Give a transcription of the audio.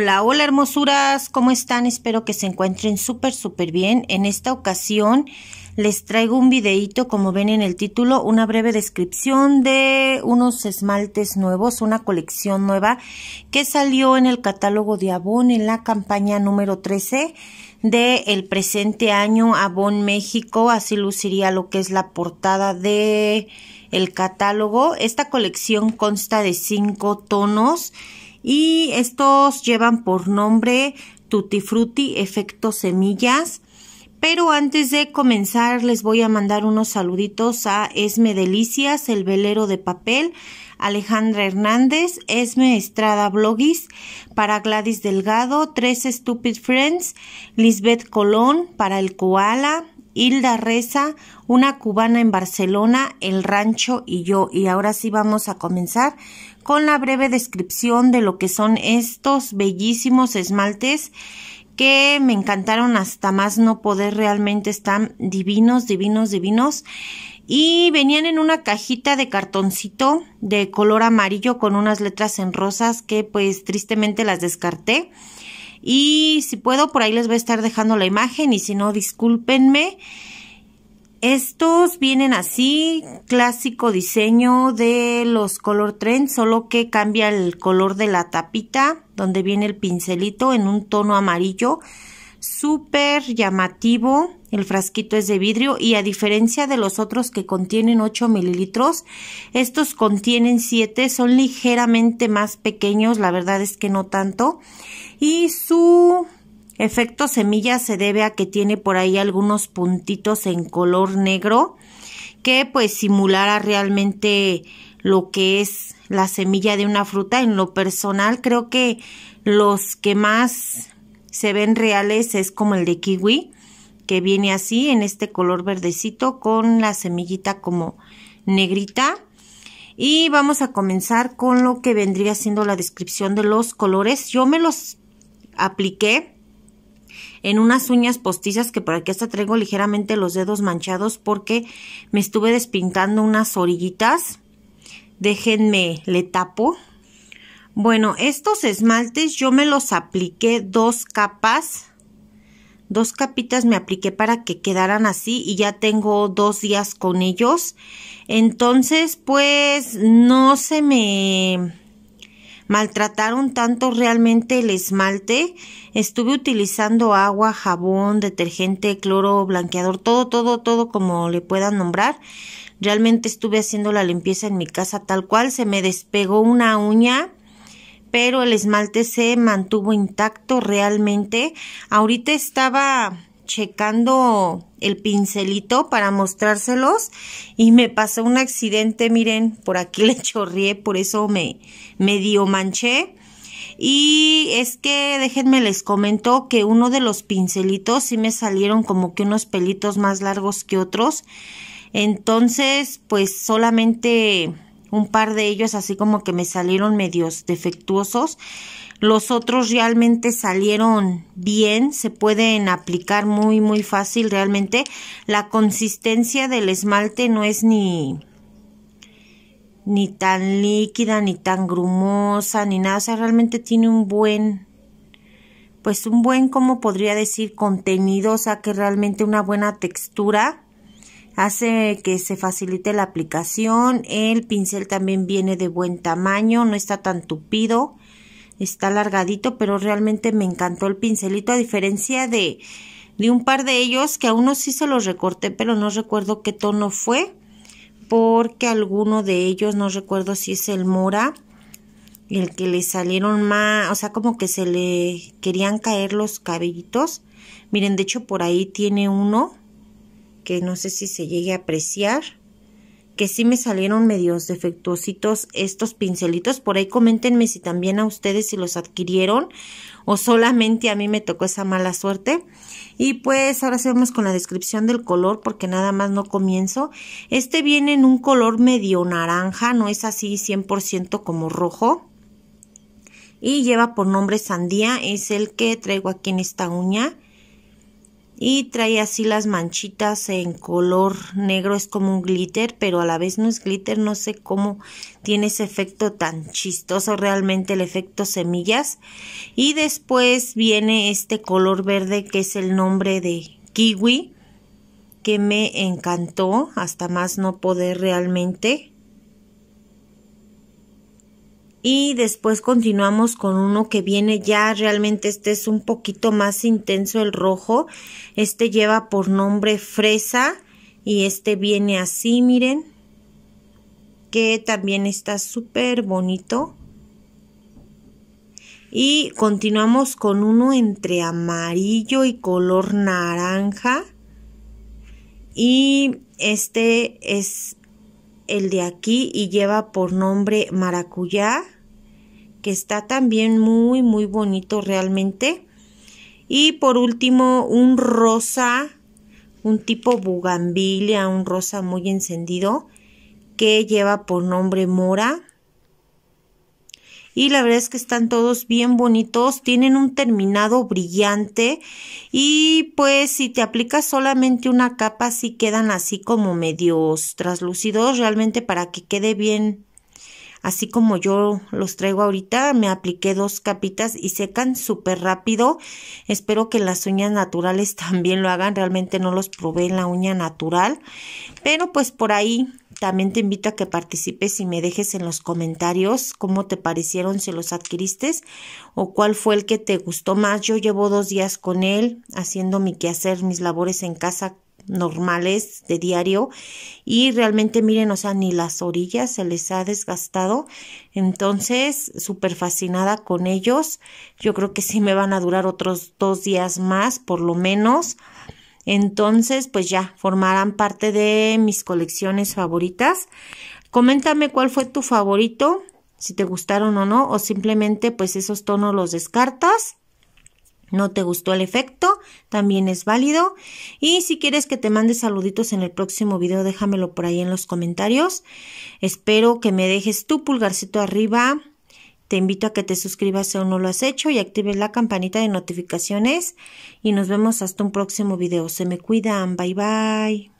Hola, hola hermosuras, ¿cómo están? Espero que se encuentren súper, súper bien. En esta ocasión les traigo un videito, como ven en el título, una breve descripción de unos esmaltes nuevos, una colección nueva que salió en el catálogo de Avon en la campaña número 13 del el presente año Avon México. Así luciría lo que es la portada de el catálogo. Esta colección consta de cinco tonos y estos llevan por nombre Tutti Frutti Efecto Semillas. Pero antes de comenzar les voy a mandar unos saluditos a Esme Delicias, el velero de papel, Alejandra Hernández, Esme Estrada Blogis, para Gladys Delgado, Tres Stupid Friends, Lisbeth Colón, para el Koala, Hilda Reza, una cubana en Barcelona, el rancho y yo. Y ahora sí vamos a comenzar con la breve descripción de lo que son estos bellísimos esmaltes que me encantaron hasta más no poder realmente están divinos, divinos, divinos. Y venían en una cajita de cartoncito de color amarillo con unas letras en rosas que pues tristemente las descarté. Y si puedo, por ahí les voy a estar dejando la imagen y si no, discúlpenme. Estos vienen así, clásico diseño de los color tren, solo que cambia el color de la tapita, donde viene el pincelito en un tono amarillo, súper llamativo. El frasquito es de vidrio y a diferencia de los otros que contienen 8 mililitros, estos contienen 7, son ligeramente más pequeños, la verdad es que no tanto. Y su efecto semilla se debe a que tiene por ahí algunos puntitos en color negro que pues simulara realmente lo que es la semilla de una fruta. En lo personal creo que los que más se ven reales es como el de kiwi que viene así en este color verdecito con la semillita como negrita. Y vamos a comenzar con lo que vendría siendo la descripción de los colores. Yo me los apliqué en unas uñas postizas que por aquí hasta traigo ligeramente los dedos manchados porque me estuve despintando unas orillitas. Déjenme, le tapo. Bueno, estos esmaltes yo me los apliqué dos capas Dos capitas me apliqué para que quedaran así y ya tengo dos días con ellos. Entonces, pues no se me maltrataron tanto realmente el esmalte. Estuve utilizando agua, jabón, detergente, cloro, blanqueador, todo, todo, todo como le puedan nombrar. Realmente estuve haciendo la limpieza en mi casa tal cual. Se me despegó una uña pero el esmalte se mantuvo intacto realmente. Ahorita estaba checando el pincelito para mostrárselos y me pasó un accidente, miren, por aquí le chorrié, por eso me dio manché. Y es que déjenme les comento que uno de los pincelitos sí me salieron como que unos pelitos más largos que otros. Entonces, pues solamente un par de ellos así como que me salieron medios defectuosos. Los otros realmente salieron bien, se pueden aplicar muy muy fácil realmente. La consistencia del esmalte no es ni ni tan líquida, ni tan grumosa, ni nada, o realmente tiene un buen pues un buen, como podría decir, contenido, o sea, que realmente una buena textura hace que se facilite la aplicación. El pincel también viene de buen tamaño, no está tan tupido, está alargadito, pero realmente me encantó el pincelito a diferencia de, de un par de ellos que a uno sí se los recorté, pero no recuerdo qué tono fue porque alguno de ellos, no recuerdo si es el mora, el que le salieron más, o sea, como que se le querían caer los cabellitos. Miren, de hecho por ahí tiene uno que no sé si se llegue a apreciar, que sí me salieron medios defectuositos estos pincelitos. Por ahí coméntenme si también a ustedes si los adquirieron o solamente a mí me tocó esa mala suerte. Y pues ahora seguimos con la descripción del color porque nada más no comienzo. Este viene en un color medio naranja, no es así 100% como rojo y lleva por nombre sandía, es el que traigo aquí en esta uña y trae así las manchitas en color negro, es como un glitter, pero a la vez no es glitter, no sé cómo tiene ese efecto tan chistoso realmente el efecto semillas y después viene este color verde que es el nombre de kiwi que me encantó hasta más no poder realmente y después continuamos con uno que viene ya realmente este es un poquito más intenso el rojo este lleva por nombre fresa y este viene así miren que también está súper bonito y continuamos con uno entre amarillo y color naranja y este es el de aquí y lleva por nombre maracuyá, que está también muy, muy bonito realmente. Y por último, un rosa, un tipo bugambilia, un rosa muy encendido, que lleva por nombre mora y la verdad es que están todos bien bonitos, tienen un terminado brillante y pues si te aplicas solamente una capa sí quedan así como medios traslúcidos realmente para que quede bien así como yo los traigo ahorita, me apliqué dos capitas y secan súper rápido. Espero que las uñas naturales también lo hagan, realmente no los probé en la uña natural, pero pues por ahí también te invito a que participes y me dejes en los comentarios cómo te parecieron, si los adquiriste o cuál fue el que te gustó más. Yo llevo dos días con él haciendo mi quehacer, mis labores en casa normales de diario y realmente miren, o sea, ni las orillas se les ha desgastado. Entonces, súper fascinada con ellos. Yo creo que sí me van a durar otros dos días más, por lo menos. Entonces, pues ya, formarán parte de mis colecciones favoritas. Coméntame cuál fue tu favorito, si te gustaron o no, o simplemente pues esos tonos los descartas. No te gustó el efecto, también es válido. Y si quieres que te mande saluditos en el próximo video, déjamelo por ahí en los comentarios. Espero que me dejes tu pulgarcito arriba, te invito a que te suscribas si aún no lo has hecho y actives la campanita de notificaciones y nos vemos hasta un próximo video. Se me cuidan. Bye bye.